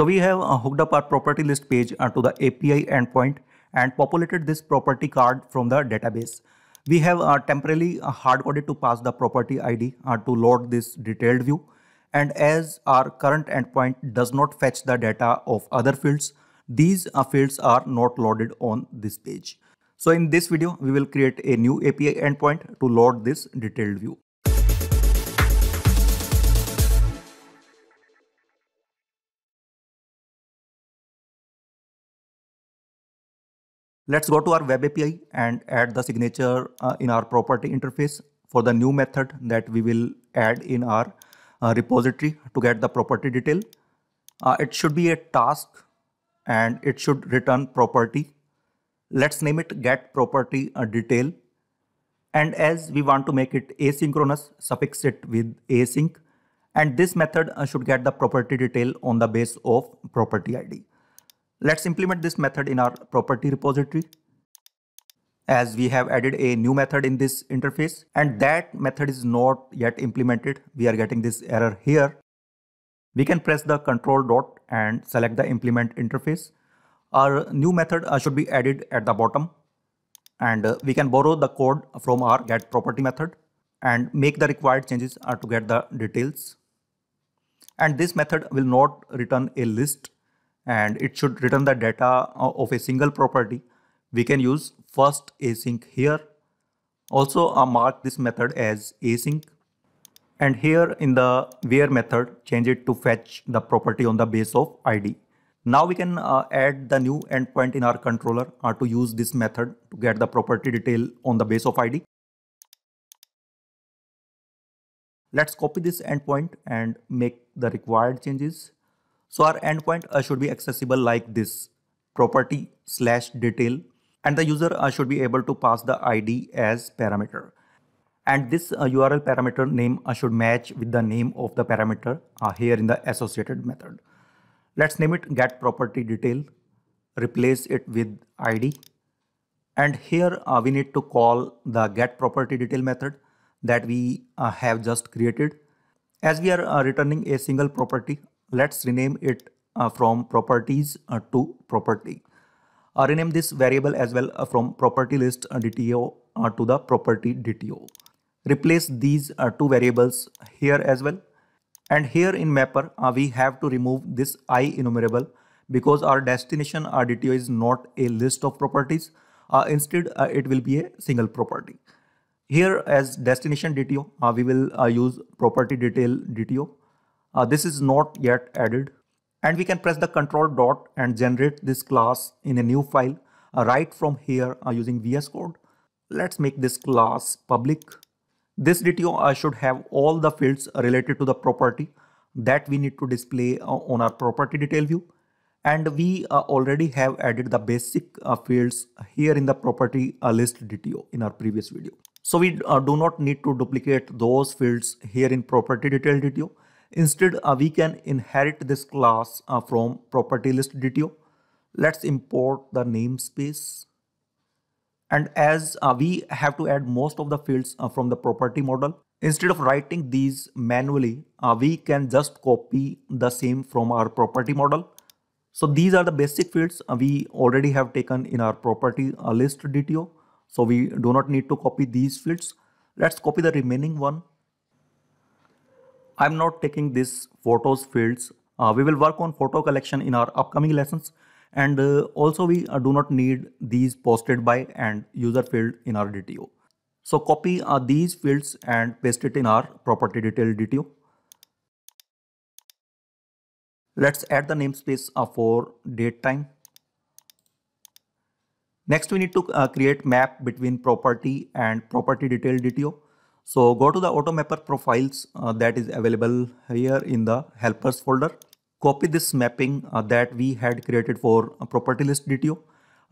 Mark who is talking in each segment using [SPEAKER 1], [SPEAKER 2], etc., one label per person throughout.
[SPEAKER 1] So we have uh, hooked up our property list page uh, to the API endpoint and populated this property card from the database. We have uh, temporarily uh, hard-coded to pass the property ID uh, to load this detailed view. And as our current endpoint does not fetch the data of other fields, these uh, fields are not loaded on this page. So in this video, we will create a new API endpoint to load this detailed view. Let's go to our web API and add the signature uh, in our property interface for the new method that we will add in our uh, repository to get the property detail. Uh, it should be a task and it should return property. Let's name it get property uh, detail. And as we want to make it asynchronous, suffix it with async. And this method uh, should get the property detail on the base of property ID. Let's implement this method in our property repository as we have added a new method in this interface and that method is not yet implemented. We are getting this error here. We can press the control dot and select the implement interface. Our new method uh, should be added at the bottom and uh, we can borrow the code from our get property method and make the required changes uh, to get the details. And this method will not return a list and it should return the data uh, of a single property we can use first async here also uh, mark this method as async and here in the where method change it to fetch the property on the base of id now we can uh, add the new endpoint in our controller uh, to use this method to get the property detail on the base of id let's copy this endpoint and make the required changes so our endpoint uh, should be accessible like this property slash detail and the user uh, should be able to pass the ID as parameter. And this URL uh, parameter name should match with the name of the parameter here in the associated method. Let's name it get property detail, replace it with ID. And here we need to call the get property detail method that we have just created. As we are returning a single property, let's rename it uh, from properties uh, to property uh, rename this variable as well uh, from property list uh, dto uh, to the property dto replace these two variables here as well and here in mapper we have to remove this i enumerable because our destination our dto is not a list of properties instead it will be a single property here as destination dto we will use property detail dto uh, this is not yet added. And we can press the control dot and generate this class in a new file uh, right from here uh, using VS Code. Let's make this class public. This DTO uh, should have all the fields related to the property that we need to display uh, on our property detail view. And we uh, already have added the basic fields here in the property list DTO in our previous video. So we uh, do not need to duplicate those fields here in property detail DTO. Instead, uh, we can inherit this class uh, from property list DTO. Let's import the namespace. And as uh, we have to add most of the fields from the property model, instead of writing these manually, we can just copy the same from our property model. So these are the basic fields we already have taken in our property list DTO. So we do not need to copy these fields. Let's copy the remaining one I'm not taking this photos fields. Uh, we will work on photo collection in our upcoming lessons. And uh, also we uh, do not need these posted by and user field in our DTO. So copy uh, these fields and paste it in our property detail DTO. Let's add the namespace uh, for date time. Next, we need to uh, create map between property and property detail DTO. So go to the AutoMapper profiles uh, that is available here in the helpers folder. Copy this mapping uh, that we had created for uh, property list DTO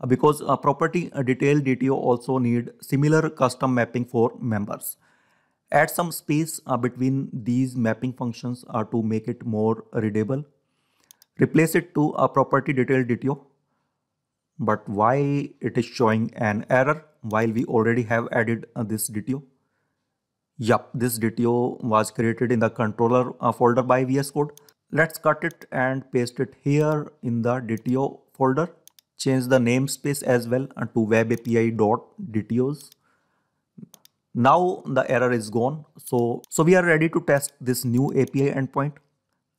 [SPEAKER 1] uh, because because uh, property detail DTO also need similar custom mapping for members. Add some space between these mapping functions to make it more readable. Replace it to a property detail DTO. But why it is showing an error while we already have added this DTO? Yup, this DTO was created in the controller uh, folder by VS Code. Let's cut it and paste it here in the DTO folder. Change the namespace as well uh, to webapi.dtos. Now the error is gone. So, so we are ready to test this new API endpoint.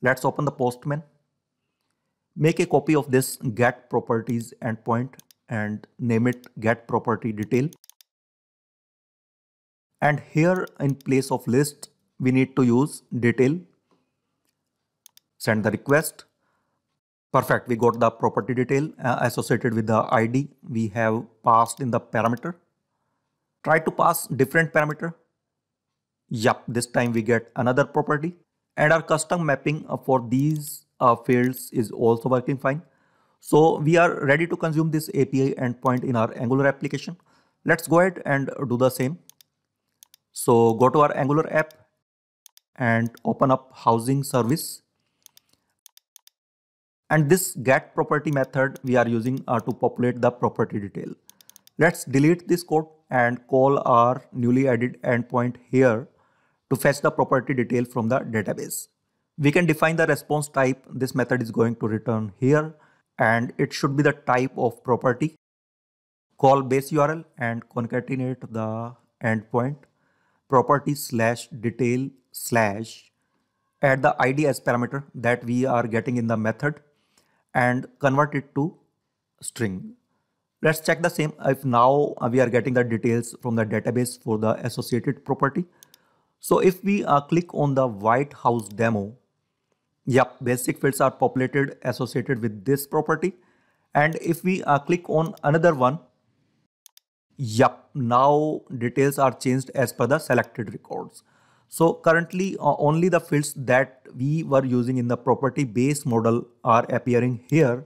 [SPEAKER 1] Let's open the Postman. Make a copy of this get properties endpoint and name it get property detail and here in place of list we need to use detail send the request perfect we got the property detail uh, associated with the id we have passed in the parameter try to pass different parameter Yup, this time we get another property and our custom mapping for these uh, fields is also working fine. So we are ready to consume this API endpoint in our Angular application. Let's go ahead and do the same. So go to our Angular app and open up housing service. And this get property method we are using uh, to populate the property detail. Let's delete this code and call our newly added endpoint here to fetch the property detail from the database. We can define the response type this method is going to return here and it should be the type of property. Call base URL and concatenate the endpoint property slash detail slash add the id as parameter that we are getting in the method and convert it to string. Let's check the same if now we are getting the details from the database for the associated property. So if we uh, click on the White House demo, yep, basic fields are populated associated with this property. And if we uh, click on another one, Yep, now details are changed as per the selected records. So currently uh, only the fields that we were using in the property base model are appearing here.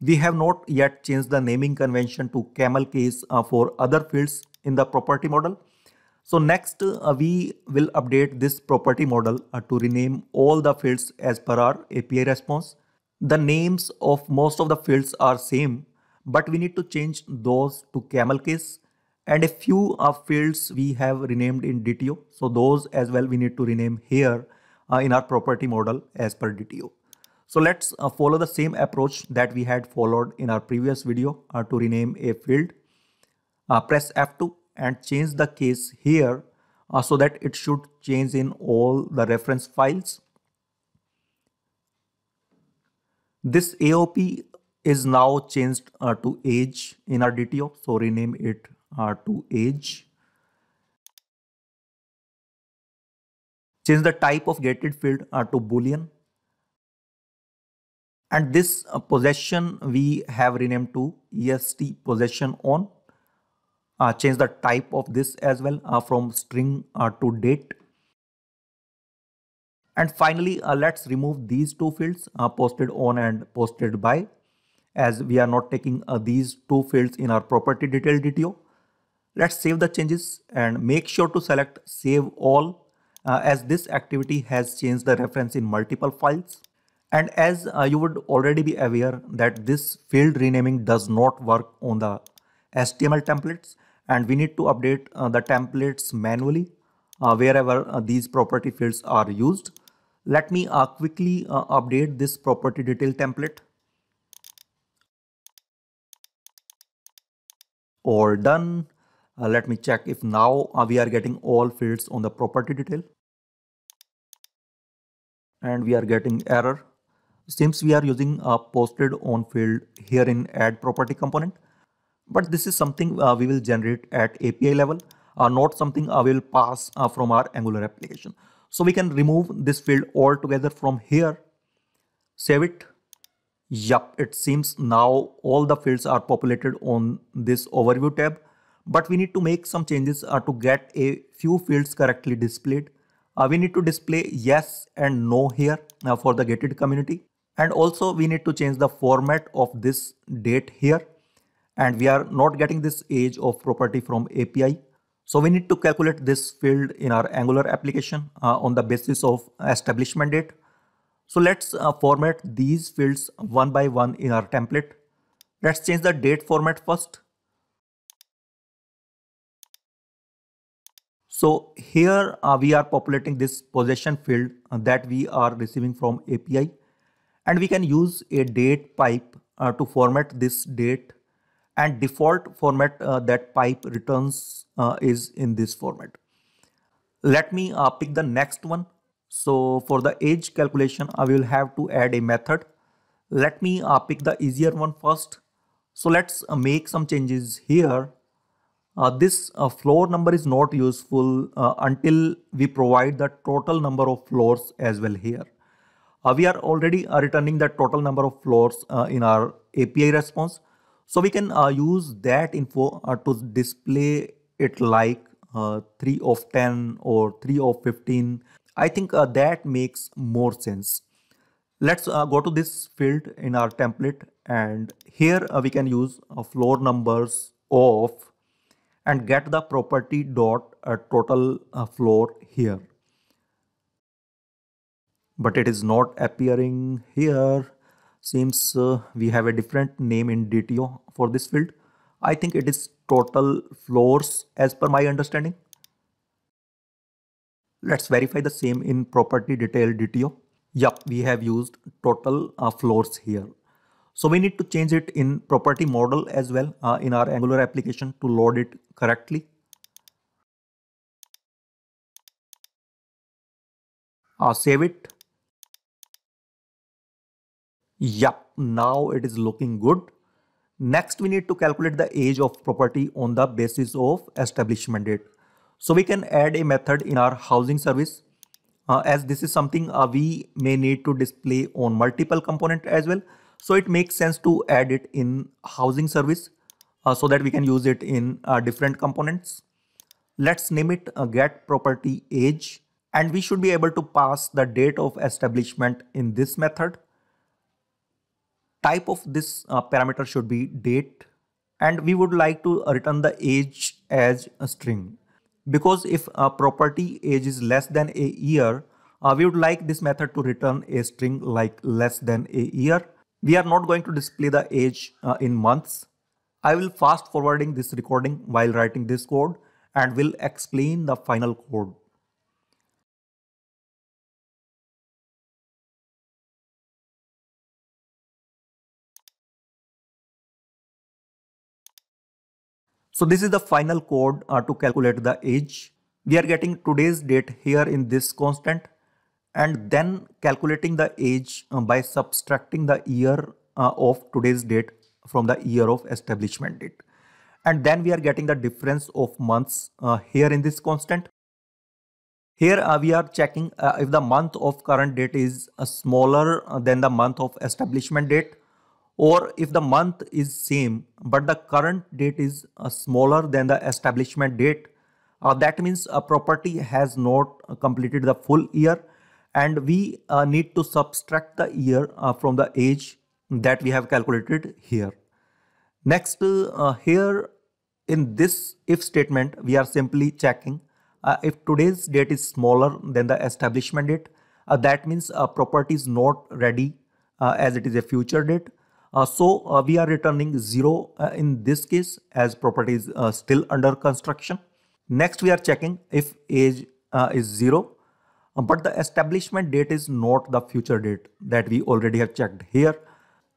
[SPEAKER 1] We have not yet changed the naming convention to camel case uh, for other fields in the property model. So next uh, we will update this property model uh, to rename all the fields as per our API response. The names of most of the fields are same but we need to change those to camel case and a few of uh, fields we have renamed in DTO. So those as well we need to rename here uh, in our property model as per DTO. So let's uh, follow the same approach that we had followed in our previous video uh, to rename a field. Uh, press F2 and change the case here uh, so that it should change in all the reference files. This AOP is now changed uh, to age in our DTO. So rename it uh, to age. Change the type of gated field uh, to boolean. And this uh, possession we have renamed to est possession on. Uh, change the type of this as well uh, from string to date. And finally, let's remove these two fields posted on and posted by as we are not taking uh, these two fields in our property detail DTO. Let's save the changes and make sure to select save all uh, as this activity has changed the reference in multiple files. And as uh, you would already be aware that this field renaming does not work on the HTML templates and we need to update uh, the templates manually uh, wherever uh, these property fields are used. Let me uh, quickly uh, update this property detail template. all done. Uh, let me check if now uh, we are getting all fields on the property detail. And we are getting error. Since we are using a posted on field here in add property component. But this is something uh, we will generate at API level, uh, not something uh, we will pass uh, from our Angular application. So we can remove this field altogether from here, save it Yup, it seems now all the fields are populated on this overview tab, but we need to make some changes uh, to get a few fields correctly displayed. Uh, we need to display yes and no here uh, for the gated community. And also we need to change the format of this date here. And we are not getting this age of property from API. So we need to calculate this field in our Angular application uh, on the basis of establishment date. So let's uh, format these fields one by one in our template. Let's change the date format first. So here uh, we are populating this possession field uh, that we are receiving from API and we can use a date pipe uh, to format this date and default format uh, that pipe returns uh, is in this format. Let me uh, pick the next one so for the age calculation, I will have to add a method. Let me uh, pick the easier one first. So let's uh, make some changes here. Uh, this uh, floor number is not useful uh, until we provide the total number of floors as well here. Uh, we are already returning the total number of floors in our API response. So we can use that info to display it like 3 of 10 or 3 of 15 I think uh, that makes more sense. Let's uh, go to this field in our template and here uh, we can use uh, floor numbers of and get the property dot uh, total uh, floor here. But it is not appearing here. Seems we have a different name in DTO for this field. I think it is total floors as per my understanding. Let's verify the same in property detail DTO. Yup, we have used total uh, floors here. So we need to change it in property model as well uh, in our Angular application to load it correctly. Uh, save it. Yup, now it is looking good. Next, we need to calculate the age of property on the basis of establishment date. So we can add a method in our housing service uh, as this is something uh, we may need to display on multiple component as well. So it makes sense to add it in housing service uh, so that we can use it in uh, different components. Let's name it uh, get property age and we should be able to pass the date of establishment in this method. Type of this uh, parameter should be date and we would like to return the age as a string because if a property age is less than a year, uh, we would like this method to return a string like less than a year. We are not going to display the age uh, in months. I will fast forwarding this recording while writing this code and will explain the final code. So this is the final code uh, to calculate the age. We are getting today's date here in this constant and then calculating the age uh, by subtracting the year uh, of today's date from the year of establishment date. And then we are getting the difference of months uh, here in this constant. Here uh, we are checking uh, if the month of current date is uh, smaller uh, than the month of establishment date or if the month is same but the current date is uh, smaller than the establishment date uh, that means a property has not completed the full year and we uh, need to subtract the year uh, from the age that we have calculated here next uh, here in this if statement we are simply checking uh, if today's date is smaller than the establishment date that means a property is not ready as it is a future date uh, so uh, we are returning 0 uh, in this case as property is still under construction. Next we are checking if age is 0 but the establishment date is not the future date that we already have checked here.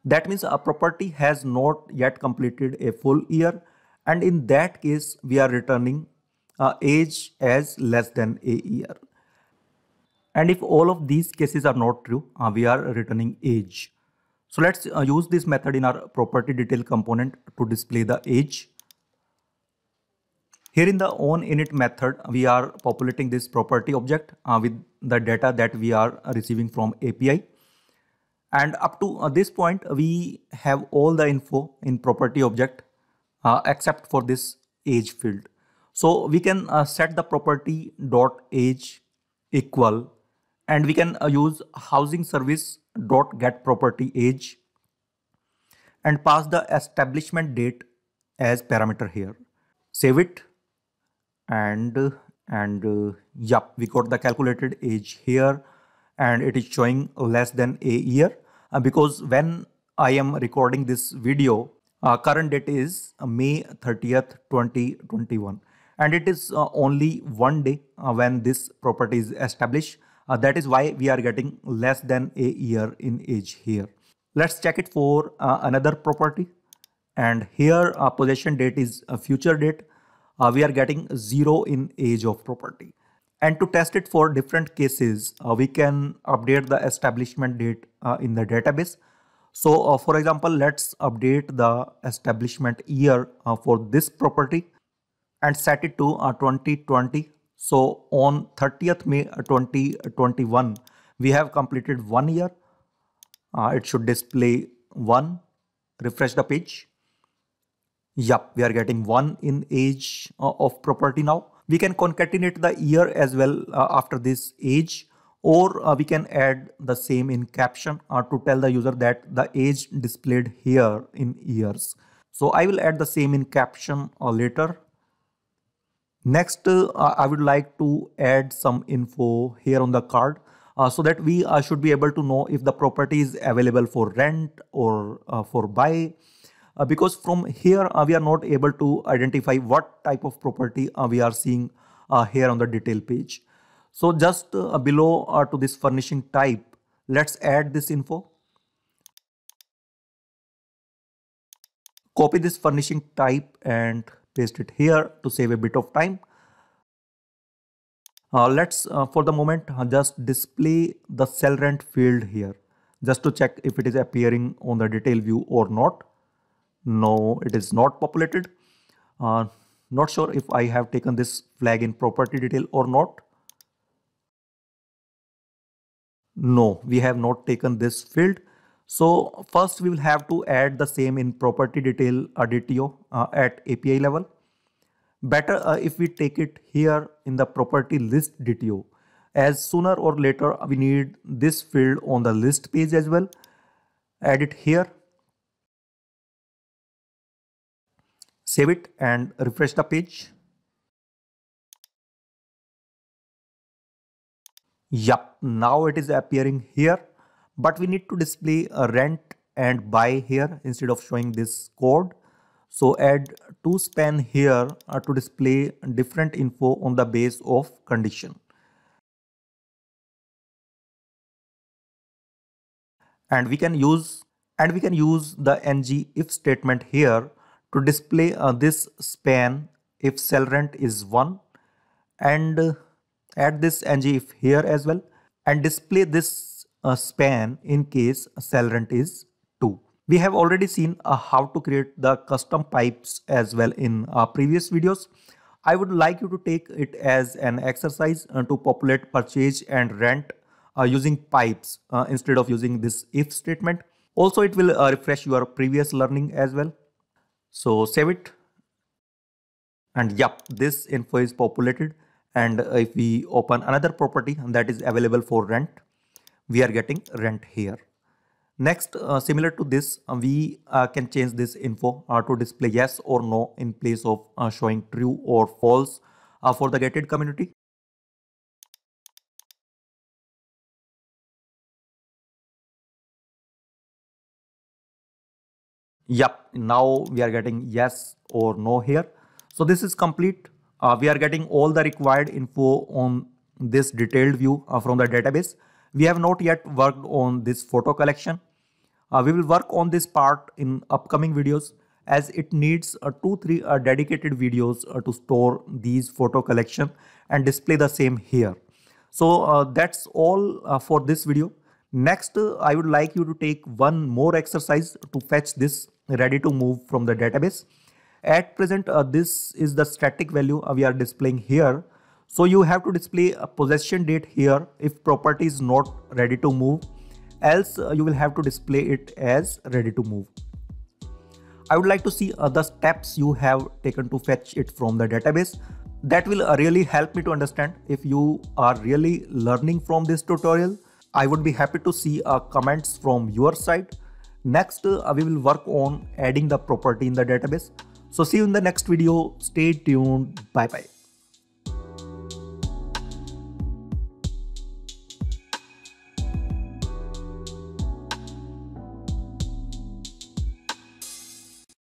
[SPEAKER 1] That means a property has not yet completed a full year and in that case we are returning uh, age as less than a year. And if all of these cases are not true, uh, we are returning age. So let's uh, use this method in our property detail component to display the age. Here in the own init method, we are populating this property object uh, with the data that we are receiving from API. And up to uh, this point, we have all the info in property object uh, except for this age field. So we can uh, set the property dot age equal and we can uh, use housing service dot get property age and pass the establishment date as parameter here save it and and uh, yep we got the calculated age here and it is showing less than a year uh, because when i am recording this video uh, current date is may 30th 2021 and it is uh, only one day uh, when this property is established uh, that is why we are getting less than a year in age here. Let's check it for uh, another property. And here uh, possession date is a future date. Uh, we are getting zero in age of property. And to test it for different cases, uh, we can update the establishment date uh, in the database. So for example, let's update the establishment year for this property and set it to 2020 so on 30th May 2021, we have completed one year. Uh, it should display one. Refresh the page. Yup, we are getting one in age uh, of property now. We can concatenate the year as well uh, after this age or uh, we can add the same in caption uh, to tell the user that the age displayed here in years. So I will add the same in caption uh, later. Next, uh, I would like to add some info here on the card uh, so that we uh, should be able to know if the property is available for rent or for buy. Uh, because from here uh, we are not able to identify what type of property uh, we are seeing here on the detail page. So just below to this furnishing type, let's add this info. Copy this furnishing type and paste it here to save a bit of time. Uh, let's uh, for the moment uh, just display the cell rent field here just to check if it is appearing on the detail view or not. No, it is not populated. Uh, not sure if I have taken this flag in property detail or not. No, we have not taken this field. So first we will have to add the same in property detail uh, DTO uh, at API level. Better uh, if we take it here in the property list DTO as sooner or later we need this field on the list page as well. Add it here. Save it and refresh the page. Yup, now it is appearing here but we need to display a rent and buy here instead of showing this code so add two span here uh, to display different info on the base of condition and we can use and we can use the ng if statement here to display uh, this span if cell rent is 1 and uh, add this ng if here as well and display this a span in case accelerant is 2. We have already seen uh, how to create the custom pipes as well in our previous videos. I would like you to take it as an exercise uh, to populate purchase and rent uh, using pipes uh, instead of using this if statement. Also, it will uh, refresh your previous learning as well. So save it. And yep, this info is populated. And uh, if we open another property that is available for rent, we are getting rent here. Next, uh, similar to this, uh, we uh, can change this info uh, to display yes or no in place of uh, showing true or false uh, for the gated community. Yep, now we are getting yes or no here. So this is complete. we are getting all the required info on this detailed view from the database. We have not yet worked on this photo collection. Uh, we will work on this part in upcoming videos as it needs uh, two, three uh, dedicated videos uh, to store these photo collection and display the same here. So uh, that's all uh, for this video. Next, I would like you to take one more exercise to fetch this ready to move from the database. At present, this is the static value we are displaying here so you have to display a possession date here if property is not ready to move else uh, you will have to display it as ready to move. I would like to see other steps you have taken to fetch it from the database. That will uh, really help me to understand if you are really learning from this tutorial. I would be happy to see uh, comments from your side. Next, uh, we will work on adding the property in the database. So see you in the next video. Stay tuned. Bye bye.